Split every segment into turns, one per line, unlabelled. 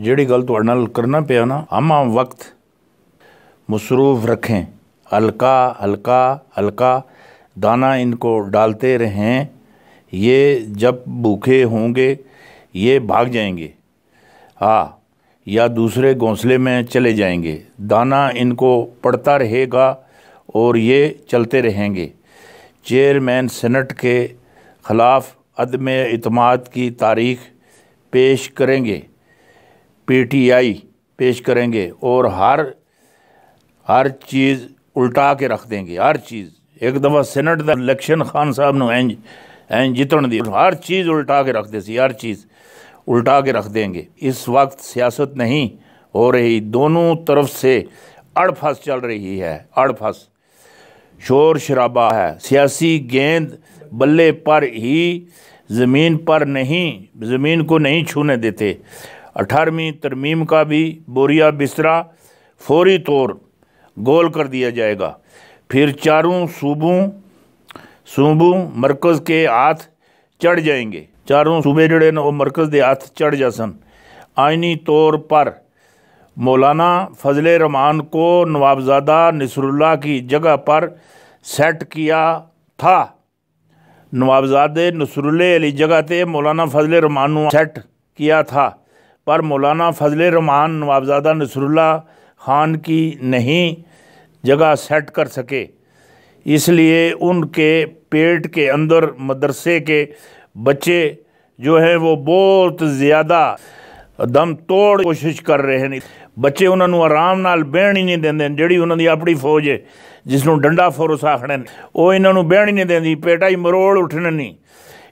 गल ਗੱਲ तो करना पे ना ਨਾ ਹਮਾ वक्त मसरूफ़ रखें हल्का हल्का हल्का दाना इनको डालते रहें ये जब भूखे होंगे ये भाग जाएंगे हाँ या दूसरे घोंसले में चले जाएंगे दाना इनको पड़ता रहेगा और ये चलते रहेंगे चेयरमैन सेनेट के ख़िलाफ़ अदम अतमाद की तारीख पेश करेंगे पीटीआई पेश करेंगे और हर हर चीज़ उल्टा के रख देंगे हर चीज़ एक दफ़ा सेनेट द इलेक्शन खान साहब ने एंज एंज जितने दी हर चीज़ उल्टा के रख देसी हर चीज़ उल्टा के रख देंगे इस वक्त सियासत नहीं हो रही दोनों तरफ से अड़फस चल रही है अड़फस शोर शराबा है सियासी गेंद बल्ले पर ही ज़मीन पर नहीं ज़मीन को नहीं छूने देते अठारहवीं तरमीम का भी बोरिया बिस्तरा फौरी तौर गोल कर दिया जाएगा फिर चारों सूबों सूबों मरकज़ के हाथ चढ़ जाएंगे चारों सूबे जड़े न मरकज़ के हाथ चढ़ जा सन आइनी तौर पर मौलाना फजल रहमान को नवाबजादा नसरुल्ला की जगह पर सेट किया था नवाबजादे नसरुल्ले अली जगह ते मौलाना फजल रहमान सेट किया था पर मौलाना फजल रमान नवाबजादा नसरुल्ला खान की नहीं जगह सेट कर सके इसलिए उनके पेट के अंदर मदरसे के बच्चे जो हैं वो बहुत ज़्यादा दम तोड़ कोशिश कर रहे हैं बच्चे उन्होंने आराम नाल बहन ही नहीं देंगे जी उन्होंने अपनी फौज है जिसनों डंडा फोरस आखने वह इन्हों बहन ही नहीं दे पेटा ही मरोड़ उठने नहीं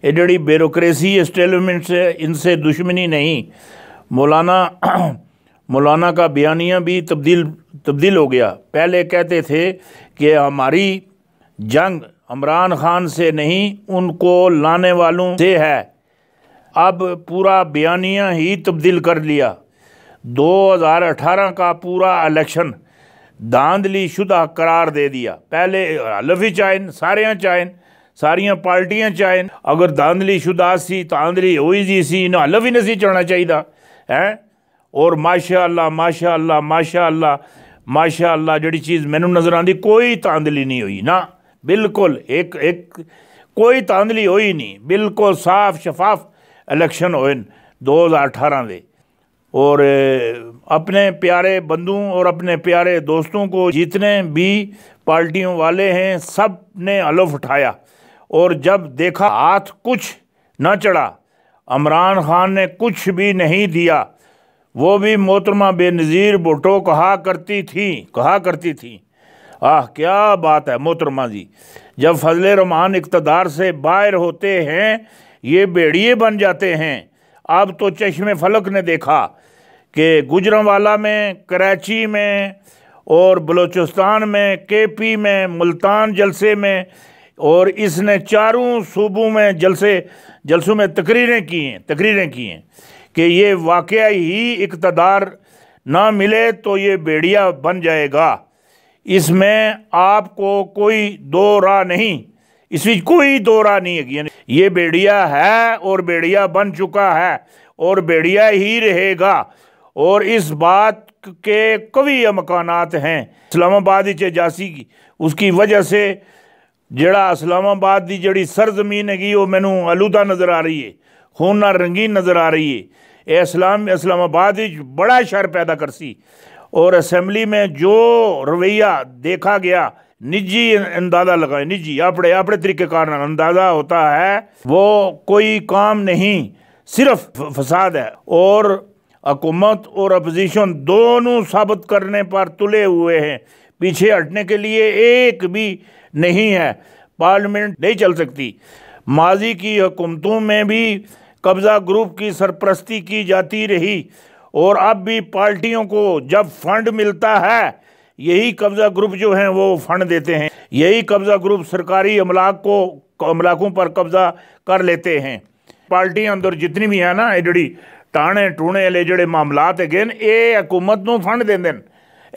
ये जड़ी बेरोक्रेसी स्टेलमेंट्स है इनसे दुश्मनी नहीं मौलाना मौलाना का बयानिया भी तब्दील तब्दील हो गया पहले कहते थे कि हमारी जंग इमरान खान से नहीं उनको लाने वालों से है अब पूरा बयानिया ही तब्दील कर लिया 2018 का पूरा इलेक्शन धांधली शुदा करार दे दिया पहले हलफ ही चाहन सारे चाहन सारिया पार्टियां चाहन अगर धांधली शुदा सी धांधली हुई जी सी इन्हें हलफ ही नहीं चढ़ना चाहिए है और माशा माशाला माशा माशाला जड़ी चीज़ मैं नज़र आँदी कोई तांदली नहीं हुई ना बिल्कुल एक एक कोई तांदली हो ही नहीं बिल्कुल साफ शफाफ इलेक्शन हो दो हज़ार अठारह के और अपने प्यारे बंधुओं और अपने प्यारे दोस्तों को जितने भी पार्टियों वाले हैं सब ने अलफ उठाया और जब देखा हाथ कुछ ना चढ़ा इमरान खान ने कुछ भी नहीं दिया वो भी मोहतरमा बेनज़ीर भुटो कहा करती थी कहा करती थी आह क्या बात है मोहतरमा जी जब फजल रमान इकतदार से बाहर होते हैं ये बेड़िए बन जाते हैं अब तो चश्मे फलक ने देखा कि वाला में कराची में और बलूचिस्तान में के पी में मुल्तान जलसे में और इसने चारों सूबों में जलसे जलसों में तकरीरें की हैं तकरीरें की हैं कि ये वाक़ ही इकतदार ना मिले तो ये बेड़िया बन जाएगा इसमें आपको कोई दो राह नहीं इसमें कोई दो राह नहीं है ये बेड़िया है और बेड़िया बन चुका है और बेड़िया ही रहेगा और इस बात के कवि मकानात हैं इस्लामाबाद जासी की उसकी वजह से जड़ा इस्लामाबाद की जड़ी सरजमीन हैगी मैं आलूदा नज़र आ रही है खून न रंगीन नज़र आ रही है ये इस्लाम इस्लामाबाद बड़ा शर पैदा कर सी और असैम्बली में जो रवैया देखा गया निजी अंदाजा लगाए निजी अपने अपने तरीके का अंदाजा होता है वो कोई काम नहीं सिर्फ फसाद है और हकूमत और अपोजिशन दोनों साबित करने पर तुले हुए हैं पीछे हटने के लिए एक भी नहीं है पार्लियामेंट नहीं चल सकती माजी की हुकूमतों में भी कब्ज़ा ग्रुप की सरपरस्ती की जाती रही और अब भी पार्टियों को जब फंड मिलता है यही कब्ज़ा ग्रुप जो हैं वो फंड देते हैं यही कब्ज़ा ग्रुप सरकारी अमलाक को अमलाकों पर कब्ज़ा कर लेते हैं पार्टी अंदर जितनी भी हैं ना एडी ਟਾਣੇ ਟੂਣੇ ਵਾਲੇ ਜਿਹੜੇ ਮਾਮਲਾਤ ਹੈਗੇ ਨੇ ਇਹ ਹਕੂਮਤ ਨੂੰ ਫੰਡ ਦਿੰਦੇ ਨੇ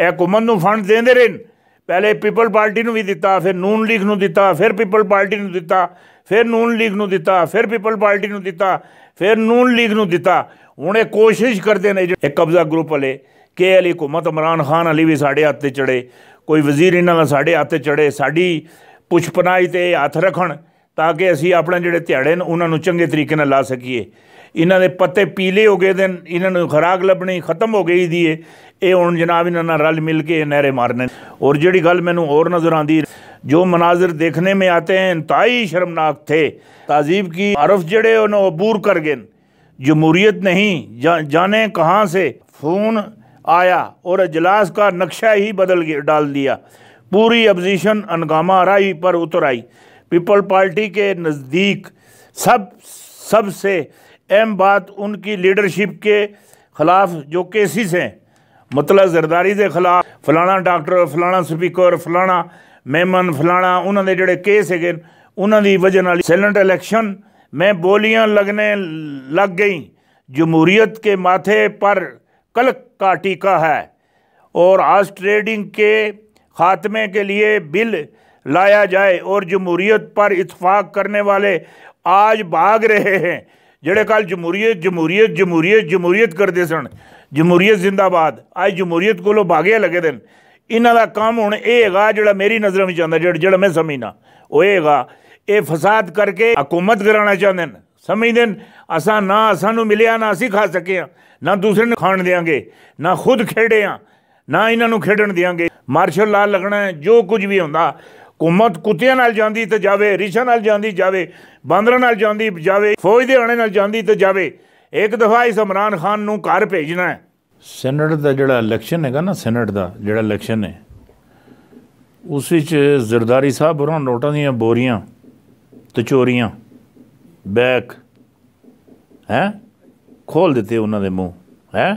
ਇਹ ਹਕੂਮਤ ਨੂੰ ਫੰਡ ਦਿੰਦੇ ਰਹਿਣ ਪਹਿਲੇ ਪੀਪਲ ਪਾਰਟੀ ਨੂੰ ਵੀ ਦਿੱਤਾ ਫਿਰ ਨੂਨ ਲੀਗ ਨੂੰ ਦਿੱਤਾ ਫਿਰ ਪੀਪਲ ਪਾਰਟੀ ਨੂੰ ਦਿੱਤਾ ਫਿਰ ਨੂਨ ਲੀਗ ਨੂੰ ਦਿੱਤਾ ਫਿਰ ਪੀਪਲ ਪਾਰਟੀ ਨੂੰ ਦਿੱਤਾ ਫਿਰ ਨੂਨ ਲੀਗ ਨੂੰ ਦਿੱਤਾ ਹੁਣ ਇਹ ਕੋਸ਼ਿਸ਼ ਕਰਦੇ ਨੇ ਜਿਹੜੇ ਕਬਜ਼ਾ ਗਰੁੱਪ ਵਾਲੇ ਕੇ ਅਲੀ ਹਕੂਮਤ ਇਮਰਾਨ ਖਾਨ ਅਲੀ ਵੀ ਸਾਡੇ ਹੱਥ ਤੇ ਚੜੇ ਕੋਈ ਵਜ਼ੀਰ ਇਹਨਾਂ ਦਾ ਸਾਡੇ ਹੱਥ ਤੇ ਚੜੇ ਸਾਡੀ ਪੁਛਪਨਾਈ ਤੇ ਹੱਥ ਰੱਖਣ ਤਾਂ ਕਿ ਅਸੀਂ ਆਪਣੇ ਜਿਹੜੇ ਧਿਆੜੇ ਨੇ ਉਹਨਾਂ ਨੂੰ ਚੰਗੇ ਤਰੀਕੇ ਨਾਲ ਲਾ ਸਕੀਏ ਇਹਨਾਂ ਦੇ ਪੱਤੇ ਪੀਲੇ ਹੋ ਗਏ ਦੇ ਇਹਨਾਂ ਨੂੰ ਖਰਾਕ ਲੱਭਣੀ ਖਤਮ ਹੋ ਗਈ ये हूँ जनाब ਜਨਾਬ ਇਹਨਾਂ ਨਾਲ ਰਲ ਮਿਲ ਕੇ ਨਹਿਰੇ ਮਾਰਨੇ ਔਰ ਜਿਹੜੀ ਗੱਲ ਮੈਨੂੰ ਹੋਰ ਨਜ਼ਰ जो मनाजिर देखने में आते हैं इंतहाई शर्मनाक थे तहजीब की आरफ जड़े उन्हें अबूर कर गए जमहूरीत नहीं जा, जाने कहाँ से फ़ोन आया और अजलास का नक्शा ही बदल डाल दिया पूरी अपोजिशन हंगामा राई पर उतर आई पीपल पार्टी के नज़दीक सब सबसे अहम बात उनकी लीडरशिप के ख़िलाफ़ जो केसेस हैं मतलब जरदारी के खिलाफ फलाना डॉक्टर फलाना स्पीकर फलाना मेमन फलाना उन्होंने जोड़े केस है उन्होंने वजह नाल सैलेंट इलेक्शन में बोलियां लगने लग गई जमहूरीत के माथे पर कलक का टीका है और आज ट्रेडिंग के खात्मे के लिए बिल लाया जाए और जमहूरीत पर इतफाक़ करने वाले आज भाग रहे हैं ਜਿਹੜੇ ਕੱਲ ਜਮਹੂਰੀਅਤ ਜਮਹੂਰੀਅਤ ਜਮਹੂਰੀਅਤ ਜਮਹੂਰੀਅਤ ਕਰਦੇ ਸਨ ਜਮਹੂਰੀਅਤ ਜ਼ਿੰਦਾਬਾਦ ਅੱਜ ਜਮਹੂਰੀਅਤ ਕੋਲੋਂ ਭਾਗਿਆ ਲੱਗੇ ਦਿਨ ਇਹਨਾਂ ਦਾ ਕੰਮ ਹੁਣ ਇਹ ਹੈਗਾ ਜਿਹੜਾ ਮੇਰੀ ਨਜ਼ਰ ਵਿੱਚ ਆਉਂਦਾ ਜਿਹੜਾ ਜਿਹੜਾ ਮੈਂ ਸਮਝਣਾ ਉਹ ਹੈਗਾ ਇਹ ਫਸਾਦ ਕਰਕੇ ਹਕੂਮਤ ਕਰਾਉਣਾ ਚਾਹੁੰਦੇ ਨੇ ਸਮਝਦੇ ਨੇ ਅਸਾਂ ਨਾ ਸਾਨੂੰ ਮਿਲਿਆ ਨਾ ਅਸੀਂ ਖਾ ਸਕੇ ਆ ਨਾ ਦੂਸਰੇ ਨੂੰ ਖਾਣ ਦੇਾਂਗੇ ਨਾ ਖੁਦ ਖੇੜੇ ਆ ਨਾ ਇਹਨਾਂ ਨੂੰ ਖੇਡਣ ਦੇਾਂਗੇ ਮਾਰਸ਼ਲ ਲਾ ਲੱਗਣਾ ਜੋ ਕੁਝ ਵੀ ਹੁੰਦਾ ਹਕੂਮਤ ਕੁੱਤਿਆਂ ਨਾਲ ਜਾਂਦੀ ਤੇ ਜਾਵੇ ਰਿਸ਼ਾਂ ਨਾਲ ਜਾਂਦੀ ਜਾਵੇ ਬਾਂਦਰਾਂ ਨਾਲ ਜਾਂਦੀ ਜਾਵੇ ਫੌਜ ਦੇ ਹਣੇ ਨਾਲ ਜਾਂਦੀ ਤੇ ਜਾਵੇ ਇੱਕ ਦਫਾ ਇਸ ਇਮਰਾਨ ਖਾਨ ਨੂੰ ਘਰ ਭੇਜਣਾ ਹੈ ਸੈਨੇਟ ਦਾ ਜਿਹੜਾ ਇਲੈਕਸ਼ਨ ਹੈਗਾ ਨਾ ਸੈਨੇਟ ਦਾ ਜਿਹੜਾ ਇਲੈਕਸ਼ਨ ਹੈ ਉਸ ਵਿੱਚ ਜ਼ਰਦਾਰੀ ਸਾਹਿਬ ਉਹਨਾਂ ਨੋਟਾਂ ਦੀਆਂ ਬੋਰੀਆਂ ਤੇ ਚੋਰੀਆਂ ਬੈਕ ਹੈ ਖੋਲ ਦਿੱਤੇ ਉਹਨਾਂ ਦੇ ਮੂੰਹ ਹੈ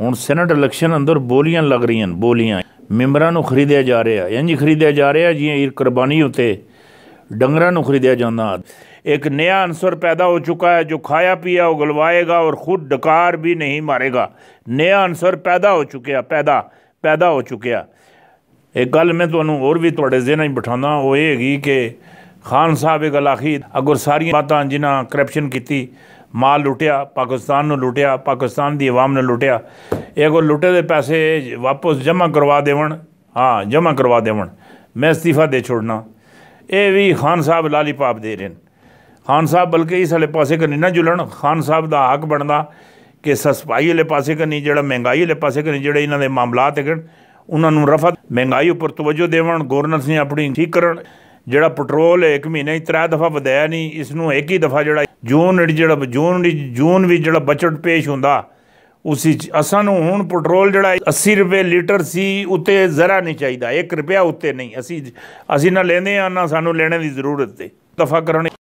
ਹੁਣ ਸੈਨੇਟ ਇਲੈਕਸ਼ਨ ਅੰਦਰ ਬੋਲੀਆਂ ਲੱਗ ਰਹੀਆਂ ਬੋਲੀਆਂ ਮੈਂਬਰਾਂ ਨੂੰ ਖਰੀਦਿਆ ਜਾ ਰਿਹਾ ਹੈ ਇੰਜ ਖਰੀਦਿਆ ਜਾ ਰਿਹਾ ਜੀ ਇਹ ਕੁਰਬਾਨੀ ਉਤੇ ਡੰਗਰਾਂ ਨੂੰ ਖਰੀਦਿਆ ਜਾਂਦਾ ਇੱਕ ਨਿਆ ਅਨਸਰ ਪੈਦਾ ਹੋ ਚੁੱਕਾ ਹੈ ਜੋ ਖਾਇਆ ਪੀਆ ਉਹ ਗਲਵਾਏਗਾ ਔਰ ਖੁਦ ਡਕਾਰ ਵੀ ਨਹੀਂ ਮਾਰੇਗਾ ਨਿਆ ਅਨਸਰ ਪੈਦਾ ਹੋ ਚੁੱਕਿਆ ਪੈਦਾ ਪੈਦਾ ਹੋ ਚੁੱਕਿਆ ਇਹ ਗੱਲ ਮੈਂ ਤੁਹਾਨੂੰ ਹੋਰ ਵੀ ਤੁਹਾਡੇ ਜ਼ਿਹਨਾਂ 'ਚ ਬਿਠਾਉਂਦਾ ਉਹ ਇਹ ਹੈਗੀ ਕਿ ਖਾਨ ਸਾਹਿਬ ਇਹ ਗੱਲ ਆਖੀ ਅਗਰ ਸਾਰੀਆਂ ਬਾਤਾਂ ਜਿਨ੍ਹਾਂ ਕਰਪਸ਼ਨ ਕੀਤੀ ਮਾਲ ਲੁੱਟਿਆ ਪਾਕਿਸਤਾਨ ਨੂੰ ਲੁੱਟਿਆ ਪਾਕਿਸਤਾਨ ਦੀ ਆਵਾਮ ਨੂੰ ਲੁੱਟਿਆ ਇਹ ਕੋ ਲੁੱਟੇ ਦੇ ਪੈਸੇ ਵਾਪਸ ਜਮ੍ਹਾਂ ਕਰਵਾ ਦੇਵਣ ਹਾਂ ਜਮ੍ਹਾਂ ਕਰਵਾ ਦੇਵਣ ਮੈਂ ਅਸਤੀਫਾ ਦੇ ਛੋੜਨਾ ਇਹ ਵੀ ਖਾਨ ਸਾਹਿਬ ਲਾਲੀਪਾਪ ਦੇ ਰਹੇ ਨੇ ਖਾਨ ਸਾਹਿਬ ਬਲਕਿ ਇਸ ਵਾਲੇ ਪਾਸੇ ਕਰਨੀ ਨਾ ਜੁਲਣ ਖਾਨ ਸਾਹਿਬ ਦਾ ਹੱਕ ਬਣਦਾ ਕਿ ਸਸਪਾਈ ਵਾਲੇ ਪਾਸੇ ਕਰਨੀ ਜਿਹੜਾ ਮਹਿੰਗਾਈ ਵਾਲੇ ਪਾਸੇ ਕਰਨੀ ਜਿਹੜੇ ਇਹਨਾਂ ਦੇ ਮਾਮਲਾਤ ਹੈਗਣ ਉਹਨਾਂ ਨੂੰ ਰਫਤ ਮਹਿੰਗਾਈ ਉੱਪਰ ਤਵੱਜੋ ਦੇਵਣ ਗਵਰਨਰ ਨੇ ਆਪਣੀ ਠੀਕ ਕਰਨ ਜਿਹੜਾ ਪੈਟਰੋਲ ਇੱਕ ਮਹੀਨੇ ਹੀ ਤਰੇ ਦਫਾ ਵਧਾਇਆ ਨਹੀਂ ਇਸ ਨੂੰ ਇੱਕ ਹੀ ਦਫਾ ਜਿਹੜਾ ਜੂਨ ਜਿਹੜਾ ਜੂਨ ਜੂਨ ਵੀ ਜਿਹੜਾ ਬਜਟ ਪੇਸ਼ ਹੁੰਦਾ ਉਸੇ ਅਸਾਂ ਨੂੰ ਹੁਣ ਪੈਟਰੋਲ ਜਿਹੜਾ 80 ਰੁਪਏ ਲੀਟਰ ਸੀ ਉੱਤੇ ਜ਼ਰਾ ਨਹੀਂ ਚਾਹੀਦਾ 1 ਰੁਪਿਆ ਉੱਤੇ ਨਹੀਂ ਅਸੀਂ ਅਸੀਂ ਨਾ ਲੈਂਦੇ ਆ ਨਾ ਸਾਨੂੰ ਲੈਣੇ ਦੀ ਜ਼ਰੂਰਤ ਤੇ ਦਫਾ ਕਰਨੇ